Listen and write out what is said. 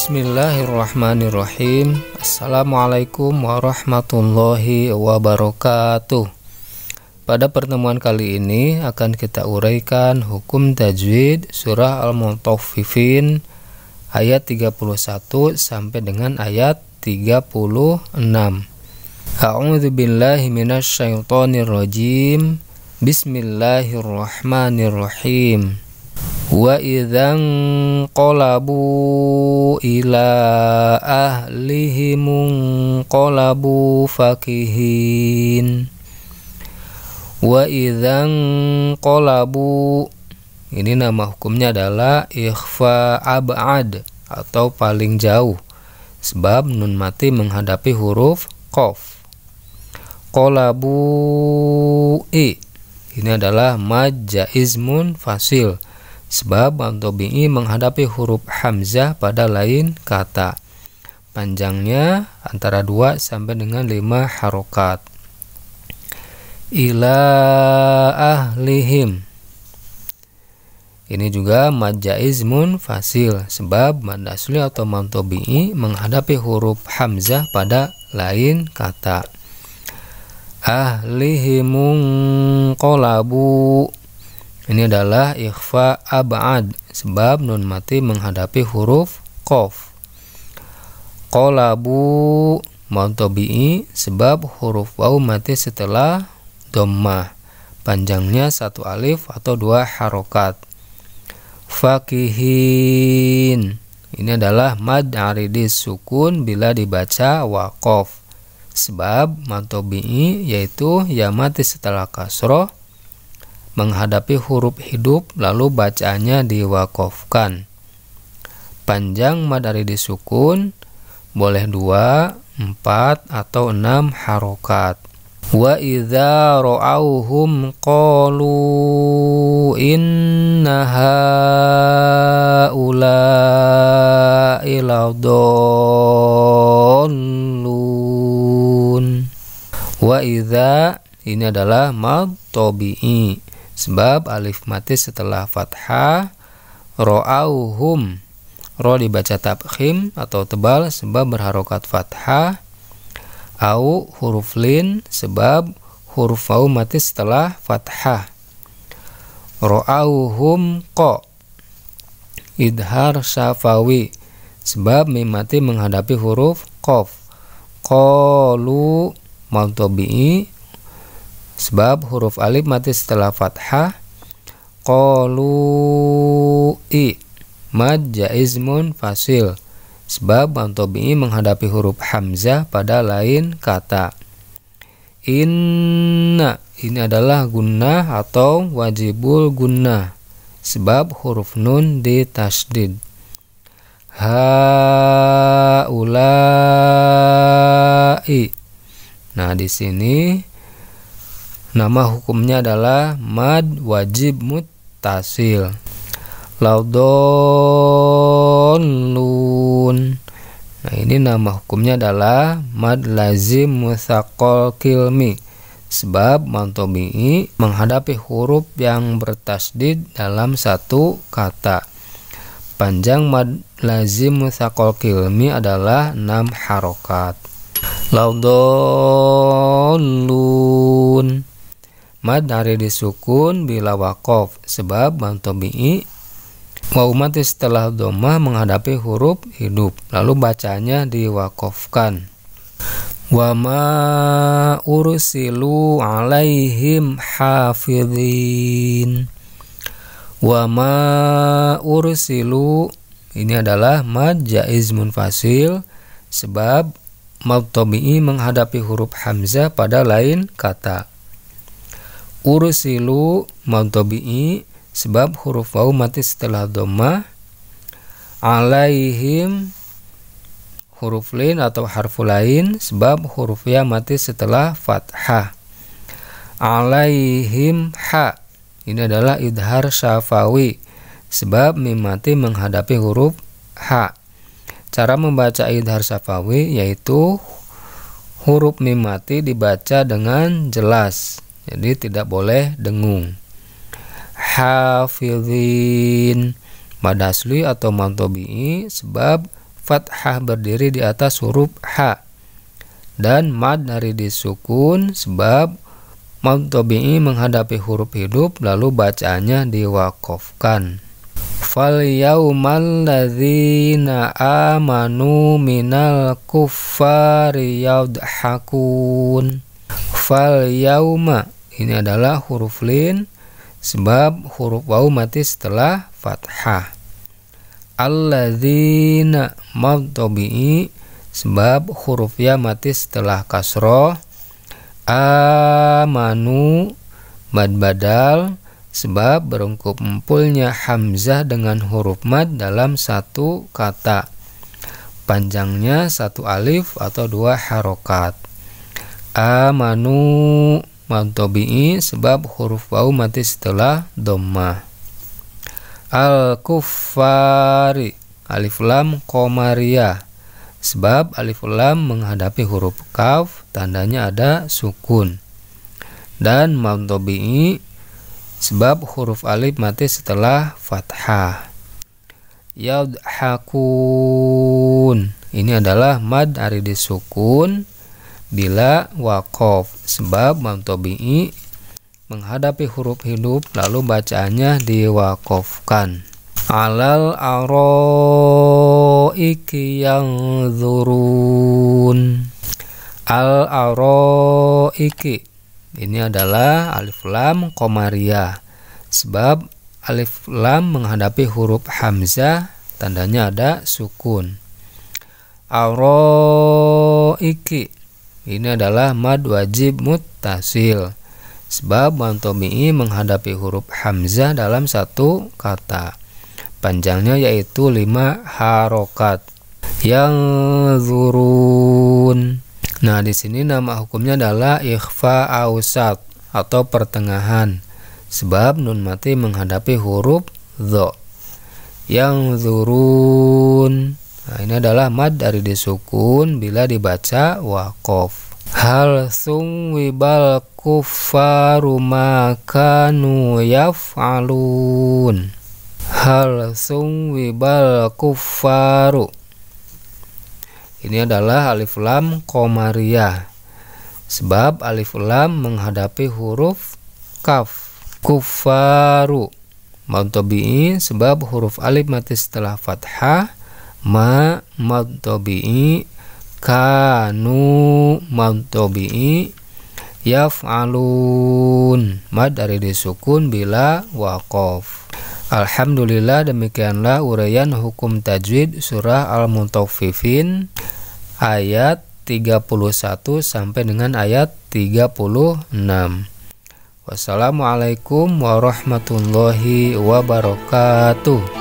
Bismillahirrahmanirrahim Assalamualaikum warahmatullahi wabarakatuh Pada pertemuan kali ini akan kita uraikan hukum tajwid surah Al-Mutaffifin ayat 31 sampai dengan ayat 36 A'udzubillahiminasyaitonirrojim billahi Bismillahirrahmanirrahim wa idzan qalabu ila ahlihim qalabu fakihin wa idzan qalabu ini nama hukumnya adalah ikhfa abad atau paling jauh sebab nun mati menghadapi huruf qaf qalabu i ini adalah mun fasil Sebab al ini menghadapi huruf hamzah pada lain kata. Panjangnya antara 2 sampai dengan 5 harokat. Ila ahlihim. Ini juga majazmun fasil sebab mandasli atau mad menghadapi huruf hamzah pada lain kata. Ahlihimun kolabu ini adalah ikhfa abad sebab nun mati menghadapi huruf kof. Kolabu mantobi'i sebab huruf waw mati setelah dommah Panjangnya satu alif atau dua harokat. Fakihin ini adalah mad aridis sukun bila dibaca wakof sebab mantobi'i yaitu ya mati setelah kasroh menghadapi huruf hidup lalu bacaannya diwakofkan. Panjang mad dari disukun boleh dua empat atau enam harokat. Wa idza ra'awhum qalu inna haula'i ladallun. Wa idza ini adalah mad tabi'i Sebab alif mati setelah fathah ro'auhum. Ro dibaca tabkhim atau tebal sebab berharokat fathah. Au huruf lin sebab huruf au mati setelah fathah. Ro'auhum ko idhar syafawi sebab mim mati menghadapi huruf qaf qalu mantobi'i Sebab huruf alif mati setelah fathah. Qalu i mad jaizmun fasil. Sebab bantobi menghadapi huruf hamzah pada lain kata. Inna ini adalah gunnah atau wajibul gunnah. Sebab huruf nun di tasdid. Haulai. Nah, di sini Nama hukumnya adalah mad wajib mutasil. Laudonlun. Nah, ini nama hukumnya adalah mad lazim musakol kilmi. Sebab mantobi'i menghadapi huruf yang bertasdid dalam satu kata. Panjang mad lazim musakol kilmi adalah enam harokat. Laudonlun. Mad hari disukun bila wakof sebab mantobi'i wa umat setelah domah menghadapi huruf hidup lalu bacanya diwakofkan. Wa ma ursilu alaihim hafidhin Wa ma ursilu ini adalah mad jaiz munfasil sebab ma'utobi'i menghadapi huruf hamzah pada lain kata ursilu mautobi'i sebab huruf wau mati setelah doma alaihim huruf lain atau harfu lain sebab huruf ya mati setelah fathah alaihim ha ini adalah idhar syafawi sebab mim mati menghadapi huruf ha cara membaca idhar syafawi yaitu huruf mim mati dibaca dengan jelas jadi tidak boleh dengung. Hafizin madasli atau mantobi'i sebab fathah berdiri di atas huruf h dan mad dari disukun sebab mantobi'i menghadapi huruf hidup lalu bacaannya diwakofkan fal yaumal ladzina amanu minal kuffari yadhakun fal yauma ini adalah huruf lin sebab huruf waw mati setelah fathah. Alladzina madtabi'i sebab huruf ya mati setelah kasroh. Amanu mad badal sebab berungkup empulnya hamzah dengan huruf mad dalam satu kata panjangnya satu alif atau dua harokat amanu maddobi'i sebab huruf wau mati setelah doma. al kufari alif lam komaria sebab alif lam menghadapi huruf kaf tandanya ada sukun dan maddobi'i sebab huruf alif mati setelah fathah yaudhakun ini adalah mad ari disukun bila wakof sebab mam menghadapi huruf hidup lalu bacaannya diwakofkan alal aroiki yang zurun al aroiki ini adalah alif lam komaria sebab alif lam menghadapi huruf hamzah tandanya ada sukun aroiki ini adalah mad wajib mutasil, Sebab mantomi'i menghadapi huruf hamzah dalam satu kata. Panjangnya yaitu lima harokat. Yang zurun. Nah, di sini nama hukumnya adalah ikhfa ausat atau pertengahan. Sebab nun mati menghadapi huruf dho. Yang zurun. Nah, ini adalah mad dari disukun bila dibaca wakof. Hal sung wibal kufaru makanu yaf'alun. Hal sung wibal kufaru. Ini adalah alif lam komariah. Sebab alif lam menghadapi huruf kaf. Kufaru. Mautobi'i sebab huruf alif mati setelah fathah ma maddobi'i kanu maddobi'i yaf'alun mad dari disukun bila wakof Alhamdulillah demikianlah uraian hukum tajwid surah Al-Mutaffifin ayat 31 sampai dengan ayat 36 Wassalamualaikum warahmatullahi wabarakatuh